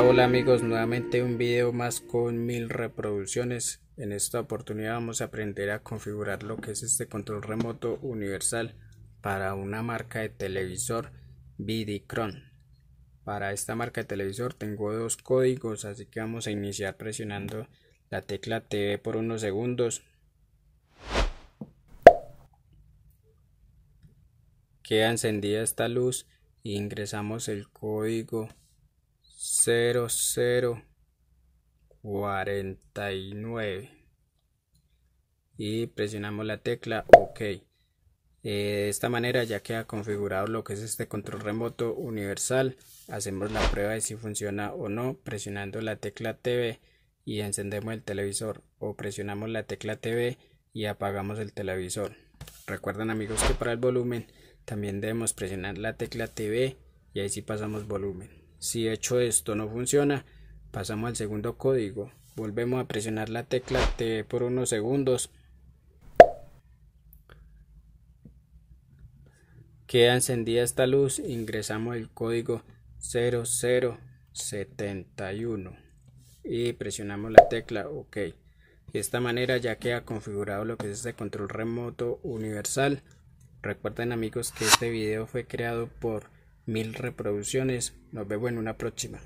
Hola, amigos, nuevamente un video más con mil reproducciones. En esta oportunidad vamos a aprender a configurar lo que es este control remoto universal para una marca de televisor Vidicron. Para esta marca de televisor tengo dos códigos, así que vamos a iniciar presionando la tecla TV por unos segundos. Queda encendida esta luz e ingresamos el código 0049 y presionamos la tecla ok eh, de esta manera ya queda configurado lo que es este control remoto universal hacemos la prueba de si funciona o no presionando la tecla TV y encendemos el televisor o presionamos la tecla TV y apagamos el televisor recuerden amigos que para el volumen también debemos presionar la tecla TV y ahí sí pasamos volumen si hecho esto no funciona, pasamos al segundo código. Volvemos a presionar la tecla T por unos segundos. Queda encendida esta luz, ingresamos el código 0071 y presionamos la tecla OK. De esta manera ya queda configurado lo que es este control remoto universal. Recuerden amigos que este video fue creado por mil reproducciones. Nos vemos en una próxima.